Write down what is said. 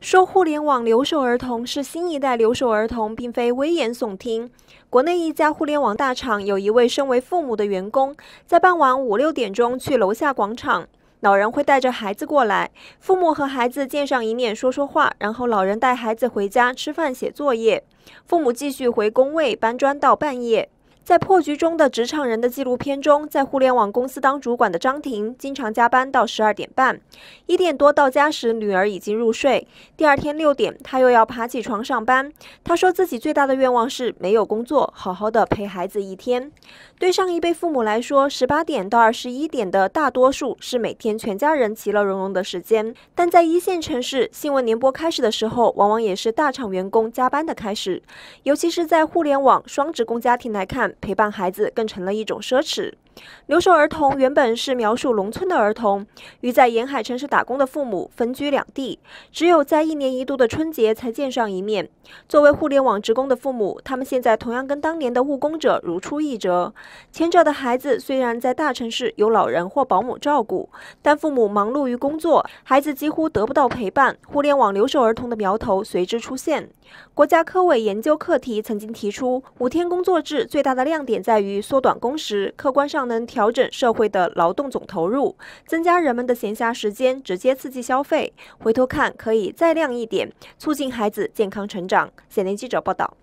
说互联网留守儿童是新一代留守儿童，并非危言耸听。国内一家互联网大厂有一位身为父母的员工，在傍晚五六点钟去楼下广场，老人会带着孩子过来，父母和孩子见上一面说说话，然后老人带孩子回家吃饭、写作业，父母继续回工位搬砖到半夜。在破局中的职场人的纪录片中，在互联网公司当主管的张婷经常加班到十二点半，一点多到家时，女儿已经入睡。第二天六点，她又要爬起床上班。她说自己最大的愿望是没有工作，好好的陪孩子一天。对上一辈父母来说，十八点到二十一点的大多数是每天全家人其乐融融的时间。但在一线城市，新闻联播开始的时候，往往也是大厂员工加班的开始，尤其是在互联网双职工家庭来看。陪伴孩子更成了一种奢侈。留守儿童原本是描述农村的儿童与在沿海城市打工的父母分居两地，只有在一年一度的春节才见上一面。作为互联网职工的父母，他们现在同样跟当年的务工者如出一辙。前者的孩子虽然在大城市有老人或保姆照顾，但父母忙碌于工作，孩子几乎得不到陪伴。互联网留守儿童的苗头随之出现。国家科委研究课题曾经提出，五天工作制最大的亮点在于缩短工时，客观上。能调整社会的劳动总投入，增加人们的闲暇时间，直接刺激消费。回头看，可以再亮一点，促进孩子健康成长。县联记者报道。